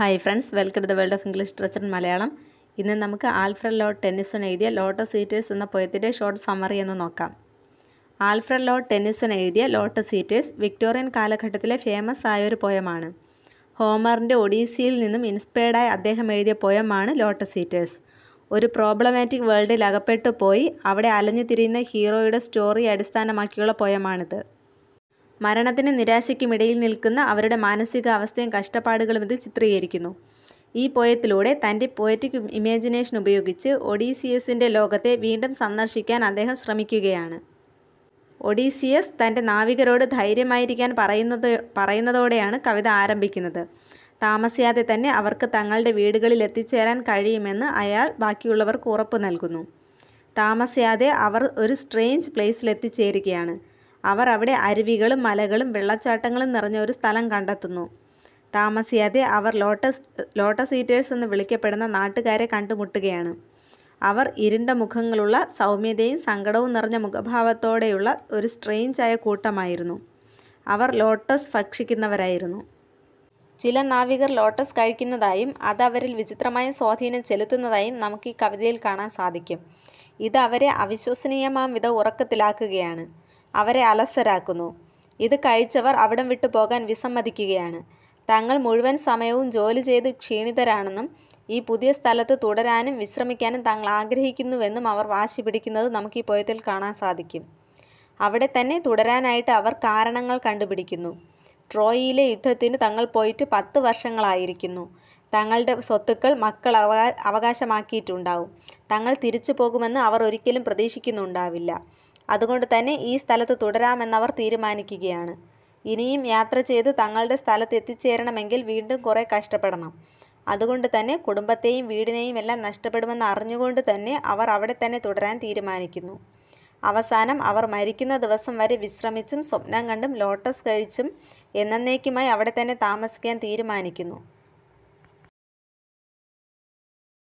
hi friends welcome to the world of English in Malayalam ഇന്ന് നമുക്ക് Alfred Lord Tennyson എഴുതിയ lotus eaters എന്ന പോയത്തിൻ്റെ ഷോർട്ട് സമ്മറി എന്ന് നോക്കാം ആൽഫ്രഡ് ലോഡ് ടെന്നിസൺ എഴുതിയ ലോട്ടസ് ഈറ്റേഴ്സ് വിക്ടോറിയൻ കാലഘട്ടത്തിലെ ഫേമസ് ആയ ഒരു പോയമാണ് ഹോമറിൻ്റെ ഒഡീസിയിൽ നിന്നും ഇൻസ്പയർഡായി അദ്ദേഹം എഴുതിയ പോയമാണ് ലോട്ടസ് ഈറ്റേഴ്സ് ഒരു പ്രോബ്ലമാറ്റിക് വേൾഡിൽ അകപ്പെട്ടു പോയി അവിടെ അലഞ്ഞു തിരിയുന്ന ഹീറോയുടെ സ്റ്റോറി അടിസ്ഥാനമാക്കിയുള്ള പോയമാണിത് മരണത്തിന് നിരാശയ്ക്കുമിടയിൽ നിൽക്കുന്ന അവരുടെ മാനസികാവസ്ഥയും കഷ്ടപ്പാടുകളും ഇത് ചിത്രീകരിക്കുന്നു ഈ പോയത്തിലൂടെ തൻ്റെ പോയറ്റിക് ഇമാജിനേഷൻ ഉപയോഗിച്ച് ഒഡീസിയസിൻ്റെ ലോകത്തെ വീണ്ടും സന്ദർശിക്കാൻ അദ്ദേഹം ശ്രമിക്കുകയാണ് ഒഡീസിയസ് തൻ്റെ നാവികരോട് ധൈര്യമായിരിക്കാൻ പറയുന്നത് പറയുന്നതോടെയാണ് കവിത ആരംഭിക്കുന്നത് താമസിയാതെ തന്നെ അവർക്ക് തങ്ങളുടെ വീടുകളിൽ എത്തിച്ചേരാൻ കഴിയുമെന്ന് അയാൾ ബാക്കിയുള്ളവർക്ക് ഉറപ്പ് നൽകുന്നു താമസിയാതെ അവർ ഒരു സ്ട്രേഞ്ച് പ്ലേസിൽ എത്തിച്ചേരുകയാണ് അവർ അവിടെ അരുവികളും മലകളും വെള്ളച്ചാട്ടങ്ങളും നിറഞ്ഞ ഒരു സ്ഥലം കണ്ടെത്തുന്നു താമസിയാതെ അവർ ലോട്ടസ് ലോട്ടസ് ഈറ്റേഴ്സ് എന്ന് വിളിക്കപ്പെടുന്ന നാട്ടുകാരെ കണ്ടുമുട്ടുകയാണ് അവർ ഇരുണ്ട മുഖങ്ങളുള്ള സൗമ്യതയും സങ്കടവും നിറഞ്ഞ മുഖഭാവത്തോടെയുള്ള ഒരു സ്ട്രെയിഞ്ചായ കൂട്ടമായിരുന്നു അവർ ലോട്ടസ് ഭക്ഷിക്കുന്നവരായിരുന്നു ചില നാവികർ ലോട്ടസ് കഴിക്കുന്നതായും അത് അവരിൽ വിചിത്രമായ സ്വാധീനം ചെലുത്തുന്നതായും നമുക്ക് ഈ കവിതയിൽ കാണാൻ സാധിക്കും ഇത് അവരെ അവിശ്വസനീയമാം വിധ ഉറക്കത്തിലാക്കുകയാണ് അവരെ അലസരാക്കുന്നു ഇത് കഴിച്ചവർ അവിടം വിട്ടു പോകാൻ വിസമ്മതിക്കുകയാണ് തങ്ങൾ മുഴുവൻ സമയവും ജോലി ചെയ്ത് ക്ഷീണിതരാണെന്നും ഈ പുതിയ സ്ഥലത്ത് തുടരാനും വിശ്രമിക്കാനും തങ്ങൾ ആഗ്രഹിക്കുന്നുവെന്നും അവർ വാശി പിടിക്കുന്നത് നമുക്ക് ഈ പോയത്തിൽ കാണാൻ സാധിക്കും അവിടെ തന്നെ തുടരാനായിട്ട് അവർ കാരണങ്ങൾ കണ്ടുപിടിക്കുന്നു ട്രോയിയിലെ യുദ്ധത്തിന് തങ്ങൾ പോയിട്ട് പത്ത് വർഷങ്ങളായിരിക്കുന്നു തങ്ങളുടെ സ്വത്തുക്കൾ മക്കൾ അവകാശമാക്കിയിട്ടുണ്ടാവും തങ്ങൾ തിരിച്ചു പോകുമെന്ന് അവർ ഒരിക്കലും പ്രതീക്ഷിക്കുന്നുണ്ടാവില്ല അതുകൊണ്ട് തന്നെ ഈ സ്ഥലത്ത് തുടരാമെന്നവർ തീരുമാനിക്കുകയാണ് ഇനിയും യാത്ര ചെയ്ത് തങ്ങളുടെ സ്ഥലത്ത് എത്തിച്ചേരണമെങ്കിൽ വീണ്ടും കുറേ കഷ്ടപ്പെടണം അതുകൊണ്ട് തന്നെ കുടുംബത്തെയും വീടിനെയും എല്ലാം നഷ്ടപ്പെടുമെന്ന് അറിഞ്ഞുകൊണ്ട് തന്നെ അവർ അവിടെ തന്നെ തുടരാൻ തീരുമാനിക്കുന്നു അവസാനം അവർ മരിക്കുന്ന ദിവസം വരെ വിശ്രമിച്ചും സ്വപ്നം കണ്ടും ലോട്ടസ് കഴിച്ചും എന്നേക്കുമായി അവിടെ തന്നെ താമസിക്കാൻ തീരുമാനിക്കുന്നു